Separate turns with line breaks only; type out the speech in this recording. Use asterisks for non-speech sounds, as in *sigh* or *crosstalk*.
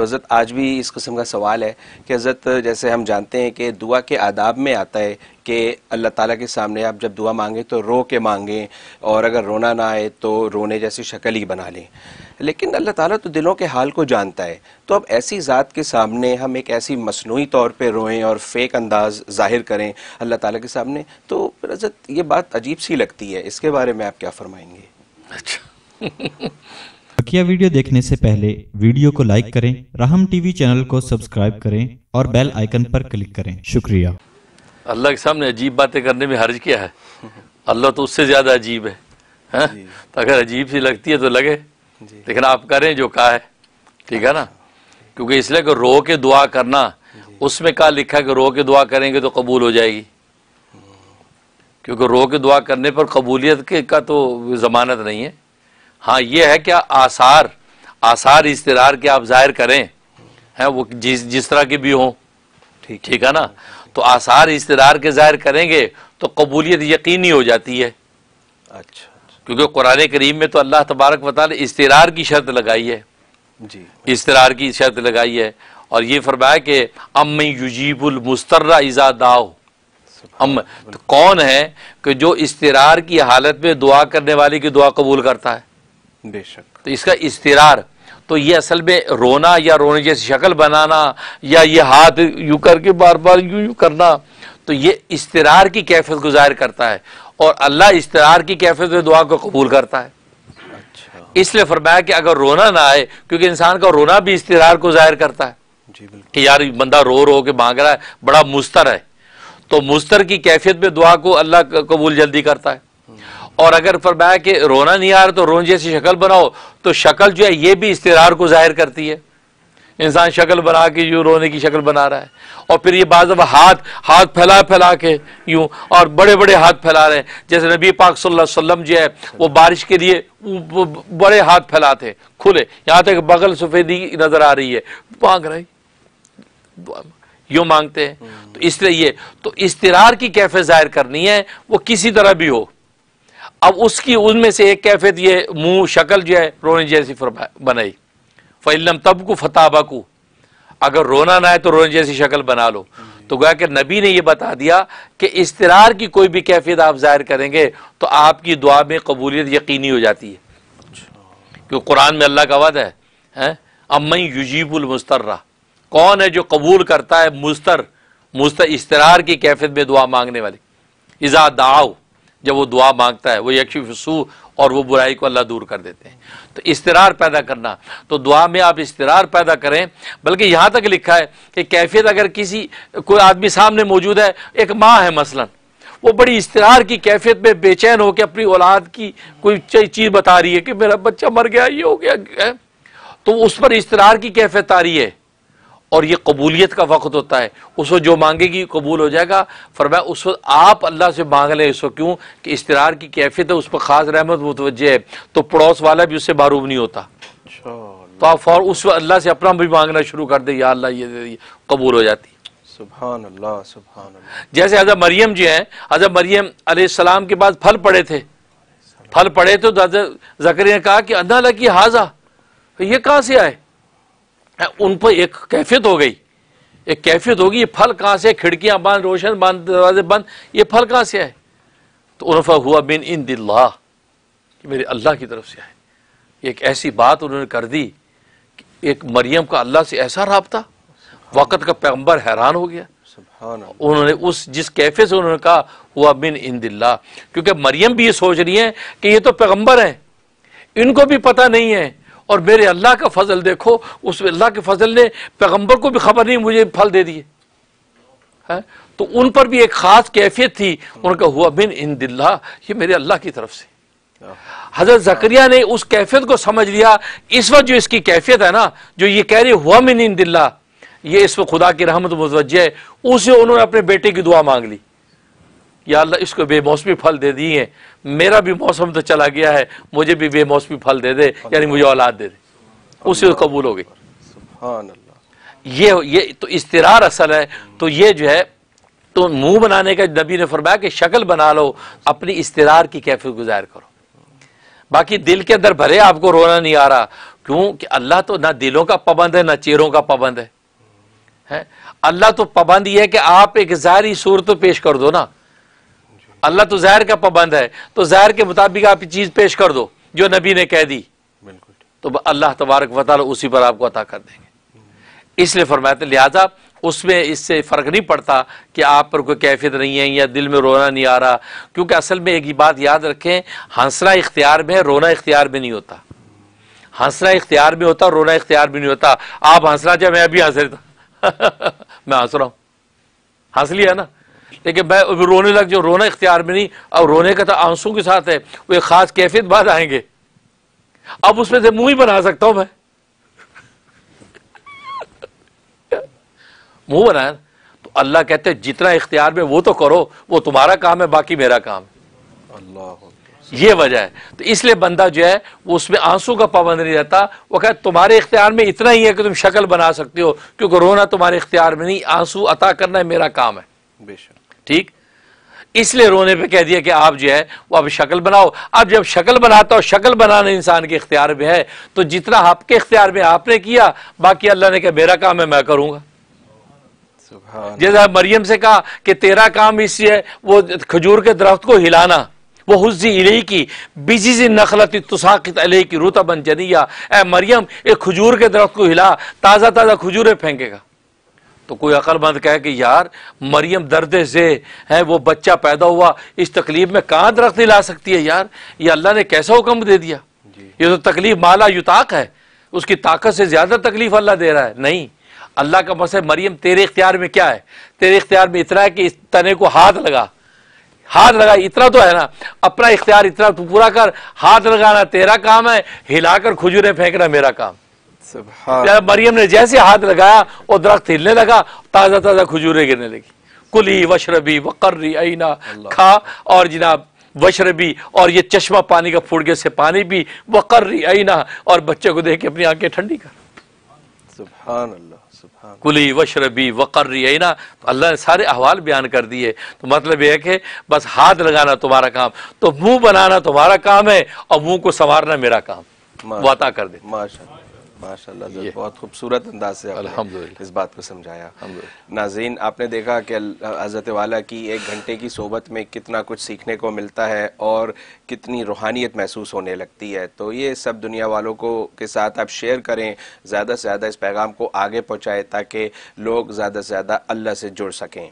तो हज़रत आज भी इस किस्म का सवाल है कि हज़रत जैसे हम जानते हैं कि दुआ के आदाब में आता है कि अल्लाह ताला के सामने आप जब दुआ मांगें तो रो के मांगें और अगर रोना ना आए तो रोने जैसी शक्ल ही बना लें लेकिन अल्लाह ताला तो दिलों के हाल को जानता है तो अब ऐसी ज़ात के सामने हम एक ऐसी मसनू तौर पर रोएँ और फेक अंदाज ज़ाहिर करें अल्लाह ताली के सामने तो रजत ये बात अजीब सी लगती है इसके बारे में आप क्या फरमाएंगे अच्छा बकिया वीडियो देखने से पहले वीडियो को लाइक करें राहम टीवी चैनल को सब्सक्राइब करें और बेल आइकन पर क्लिक करें शुक्रिया अल्लाह के सामने अजीब बातें करने में हर्ज किया है अल्लाह तो उससे ज़्यादा अजीब है, तो अगर अजीब सी लगती है तो लगे लेकिन आप करें जो कहा है ठीक है ना क्योंकि इसलिए कि रो के दुआ करना उसमें कहा लिखा कि रो के दुआ करेंगे तो कबूल हो जाएगी क्योंकि रो के दुआ करने पर कबूलियत के का तो ज़मानत नहीं है हाँ ये है क्या आसार आसार इसतरार के आप जाहिर करें हैं वो जिस जिस तरह के भी हों ठीक ठीक है ना तो आसार इसतरार के जाहिर करेंगे तो कबूलियत यकीनी हो जाती है अच्छा, अच्छा। क्योंकि कुरान करीम में तो अल्लाह तबारक वाल इसतरार की शर्त लगाई है जी इश्तरार की शर्त लगाई है और ये फरमाया कि अम युजीबुल मुस्तर्रा इज़ा दाओ अम तो कौन है कि जो इश्तरार की हालत में दुआ करने वाले की दुआ कबूल करता है बेशक तो इसका इस्तेरार तो ये असल में रोना या रोने जैसी शक्ल बनाना या ये हाथ यूं करके बार बार यूं यूं करना तो ये इस्तेरार की कैफियत को जाहिर करता है और अल्लाह इस्तेरार की कैफियत में दुआ को कबूल करता है अच्छा। इसलिए फरमाया कि अगर रोना ना आए क्योंकि इंसान का रोना भी इस्तेरार को जाहिर करता है जी कि यार बंदा रो रो के मांग रहा है बड़ा मुस्तर है तो मुस्तर की कैफियत में दुआ को अल्लाह कबूल जल्दी करता है हम्म। और अगर फरमाया कि रोना नहीं आ रहा तो रोन जैसी शक्ल बनाओ तो शक्ल जो है ये भी इसतरार को जाहिर करती है इंसान शक्ल बना के यूँ रोने की शक्ल बना रहा है और फिर ये बाद हाथ हाथ फैला फैला के यूँ और बड़े बड़े हाथ फैला रहे हैं जैसे नबी पाक सल्लल्लाहु अलैहि वसल्लम जो है वो बारिश के लिए बड़े हाथ फैलाते खुले यहाँ तक बगल सफ़ेदी नज़र आ रही है मांग रही यूँ मांगते हैं तो इसलिए ये तो इसतरार की कैफे जाहिर करनी है वो किसी तरह भी हो अब उसकी उनमें से एक कैफियत ये मुंह शक्ल जो है रोने जैसी बनाई फ़ैलम तब को फताबा को अगर रोना ना है तो रोने जैसी शक्ल बना लो तो गोया कि नबी ने यह बता दिया कि इसतरार की कोई भी कैफियत आप जाहिर करेंगे तो आपकी दुआ में कबूलियत यकीनी हो जाती है क्योंकि कुरान में अल्लाह का वादा है, है? युजीबुल मुस्तर्रा कौन है जो कबूल करता है मुस्तर मुस्तर इसतरार की कैफियत में दुआ मांगने वाली इज़ा दाओ जब वो दुआ मांगता है वो फसू और वो बुराई को अल्लाह दूर कर देते हैं तो इसतरार पैदा करना तो दुआ में आप इसतरार पैदा करें बल्कि यहाँ तक लिखा है कि कैफियत अगर किसी कोई आदमी सामने मौजूद है एक माँ है मसलन वो बड़ी इसतरार की कैफियत में बेचैन होकर अपनी औलाद की कोई चीज़ बता रही है कि मेरा बच्चा मर गया ये हो गया तो उस पर इसतरार की कैफियत आ रही है और ये कबूलियत का वक्त होता है उस वक्त जो मांगेगी कबूल हो जाएगा फरमाया उस वक्त आप अल्लाह से मांग लें उस वक्त क्यों कि इसतरार की कैफियत है उस पर ख़ास रहमत मुतवजह है तो पड़ोस वाला भी उससे मारूब नहीं होता तो आप फौर उस वक्त अल्लाह से अपना भी मांगना शुरू कर दे या अल्लाह ये कबूल हो जाती अल्लाह जैसे हजरत मरियम जी हैं हजरत मरियम अलैहिस्सलाम के बाद फल पड़े थे फल पड़े तो जकरी ने कहा कि अन्ना लकी हाजा ये कहाँ से आए उन पर एक कैफियत हो गई एक कैफियत होगी ये फल कहाँ से खिड़कियाँ बंद रोशन बंद दरवाजे बंद ये फल कहाँ से है तो उनफा हुआ बिन इन दिल्ला कि मेरे अल्लाह की तरफ से है एक ऐसी बात उन्होंने कर दी कि एक मरियम का अल्लाह से ऐसा रबता वक़्त का पैगम्बर हैरान हो गया उन्होंने उस जिस कैफे से उन्होंने कहा हुआ बिन इन दिल्ला क्योंकि मरियम भी ये सोच रही है कि ये तो पैगम्बर हैं इनको भी पता नहीं है और मेरे अल्लाह का फजल देखो उस अल्लाह के फजल ने पैगम्बर को भी खबर नहीं मुझे फल दे दिए तो उन पर भी एक ख़ास कैफियत थी उनका हुआ बिन इन दिल्ला ये मेरे अल्लाह की तरफ से हजरत जकरिया ने उस कैफियत को समझ लिया इस वक्त जो इसकी कैफियत है ना जो ये कह रही हुआ मिन इन दिल्ला ये इस वक्त खुदा की रहमत मुतवजह है उसे उन्होंने अपने बेटे की दुआ मांग ली या अल्लाह इसको बेमौसमी फल दे दिए मेरा भी मौसम तो चला गया है मुझे भी बेमौसमी फल दे दे यानी मुझे औलाद दे दे उसी को कबूल हो गई ये ये तो इसतरार असल है तो ये जो है तो मुंह बनाने का नबी ने फरमाया कि शक्ल बना लो अपनी इसतरार की कैफियत गुजार करो बाकी दिल के अंदर भरे आपको रोना नहीं आ रहा क्योंकि अल्लाह तो ना दिलों का पाबंद है ना चेहरों का पाबंद है, है? अल्लाह तो पाबंद यह है कि आप एक जारी सूरत पेश कर दो ना अल्लाह तो जहर का पाबंद है तो जहर के मुताबिक आप चीज़ पेश कर दो जो नबी ने कह दी बिल्कुल तो अल्लाह तबारक वाल उसी पर आपको अता कर देंगे इसलिए फरमाते लिहाजा उसमें इससे फ़र्क नहीं पड़ता कि आप पर कोई कैफियत नहीं है या दिल में रोना नहीं आ रहा क्योंकि असल में एक ही बात याद रखें हंसना इख्तियार में है रोना इख्तियार में नहीं होता हंसना इख्तियार में होता रोना इख्तियार भी नहीं होता आप हंसना चाहे मैं भी हंस रहा *laughs* मैं हंस रहा हूं हंस लिया ना लेकिन मैं रोने लग जो रोना इख्तियार में नहीं अब रोने का तो आंसू के साथ है वो एक ख़ास कैफियत बाद आएंगे अब उसमें से मुंह ही बना सकता हूं मैं *laughs* मुंह बनाया तो अल्लाह कहते जितना इख्तियार में वो तो करो वो तुम्हारा काम है बाकी मेरा काम अल्लाह ये वजह है तो इसलिए बंदा जो है वो उसमें आंसू का पाबंद नहीं रहता वो कह तुम्हारे इख्तियार में इतना ही है कि तुम शक्ल बना सकते हो क्योंकि रोना तुम्हारे इख्तियार में नहीं आंसू अता करना है मेरा काम है बेशक ठीक इसलिए रोने पे कह दिया कि आप जो है वो अब शक्ल बनाओ अब जब शक्ल बनाता हो शक्ल बनाना इंसान के इख्तियार में है तो जितना आपके इख्तियार में आपने किया बाकी अल्लाह ने कहा मेरा काम है मैं करूंगा जैसा मरियम से कहा कि तेरा काम इसी है वो खजूर के दरख्त को हिलाना वो हुजी इले की बिजी नखलत तुसाकित अले की बन जनिया ए मरियम एक खजूर के दरख्त को हिला ताज़ा ताज़ा खजूरें फेंकेगा तो कोई अकलमंद कहे कि यार मरियम दर्द से है वो बच्चा पैदा हुआ इस तकलीफ में कहाँ दरख्त नहीं ला सकती है यार ये अल्लाह ने कैसा हुक्म दे दिया ये तो तकलीफ माला युताक है उसकी ताकत से ज़्यादा तकलीफ अल्लाह दे रहा है नहीं अल्लाह का मसला मरियम तेरे इख्तियार में क्या है तेरे इख्तियार में इतना है कि इस तने को हाथ लगा हाथ लगा इतना तो है ना अपना इख्तियार इतना पूरा कर हाथ लगाना तेरा काम है हिलाकर खुजूरें फेंकना मेरा काम मरियम ने जैसे हाथ लगाया और दरख्त हिलने लगा ताज़ा ताज़ा खजूरें गिरने लगी कुली वशरबी वकर्री आईना खा और जनाब वशरबी और ये चश्मा पानी का फूड से पानी भी वकर्री आईना और बच्चे को देख के अपनी आंखें ठंडी कर कुली वशरबी वकर्री आईना तो अल्लाह ने सारे अहवाल बयान कर दिए तो मतलब यह है बस हाथ लगाना तुम्हारा काम तो मुंह बनाना तुम्हारा काम है और मुंह को संवारना मेरा काम वाता कर दे माशा माशाल्लाह बहुत खूबसूरत अंदाज से इस बात को समझाया नाजीन आपने देखा कि हज़रत वाला की एक घंटे की सोबत में कितना कुछ सीखने को मिलता है और कितनी रूहानियत महसूस होने लगती है तो ये सब दुनिया वालों को के साथ आप शेयर करें ज़्यादा से ज़्यादा इस पैगाम को आगे पहुँचाएं ताकि लोग ज़्यादा से ज़्यादा अल्लाह से जुड़ सकें